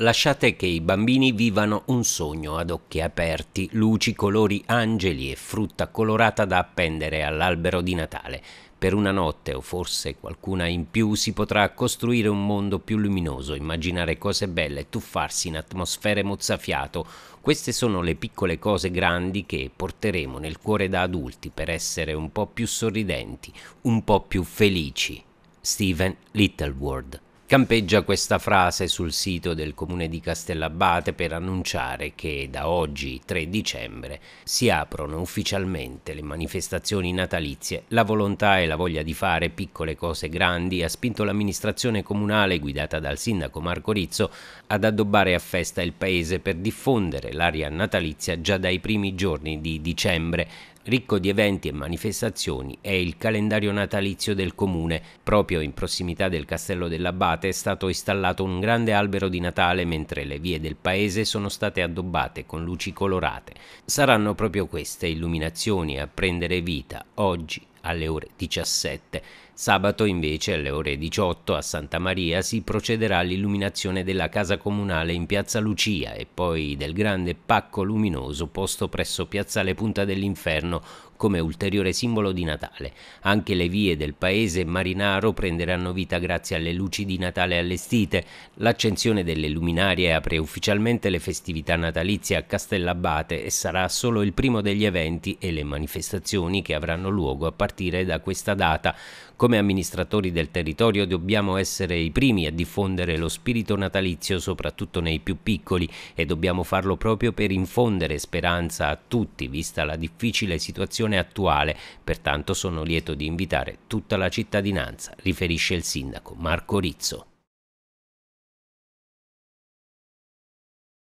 Lasciate che i bambini vivano un sogno ad occhi aperti, luci, colori, angeli e frutta colorata da appendere all'albero di Natale. Per una notte o forse qualcuna in più si potrà costruire un mondo più luminoso, immaginare cose belle, tuffarsi in atmosfere mozzafiato. Queste sono le piccole cose grandi che porteremo nel cuore da adulti per essere un po' più sorridenti, un po' più felici. Steven Littleworld Campeggia questa frase sul sito del comune di Castellabate per annunciare che da oggi, 3 dicembre, si aprono ufficialmente le manifestazioni natalizie. La volontà e la voglia di fare piccole cose grandi ha spinto l'amministrazione comunale, guidata dal sindaco Marco Rizzo, ad addobbare a festa il paese per diffondere l'aria natalizia già dai primi giorni di dicembre. Ricco di eventi e manifestazioni è il calendario natalizio del comune. Proprio in prossimità del castello dell'Abate è stato installato un grande albero di Natale mentre le vie del paese sono state addobbate con luci colorate. Saranno proprio queste illuminazioni a prendere vita oggi alle ore 17. Sabato invece alle ore 18 a Santa Maria si procederà all'illuminazione della casa comunale in Piazza Lucia e poi del grande pacco luminoso posto presso Piazzale Punta dell'Inferno come ulteriore simbolo di Natale. Anche le vie del paese marinaro prenderanno vita grazie alle luci di Natale allestite. L'accensione delle luminarie apre ufficialmente le festività natalizie a Castellabate e sarà solo il primo degli eventi e le manifestazioni che avranno luogo a partire partire da questa data. Come amministratori del territorio dobbiamo essere i primi a diffondere lo spirito natalizio soprattutto nei più piccoli e dobbiamo farlo proprio per infondere speranza a tutti vista la difficile situazione attuale. Pertanto sono lieto di invitare tutta la cittadinanza, riferisce il sindaco Marco Rizzo.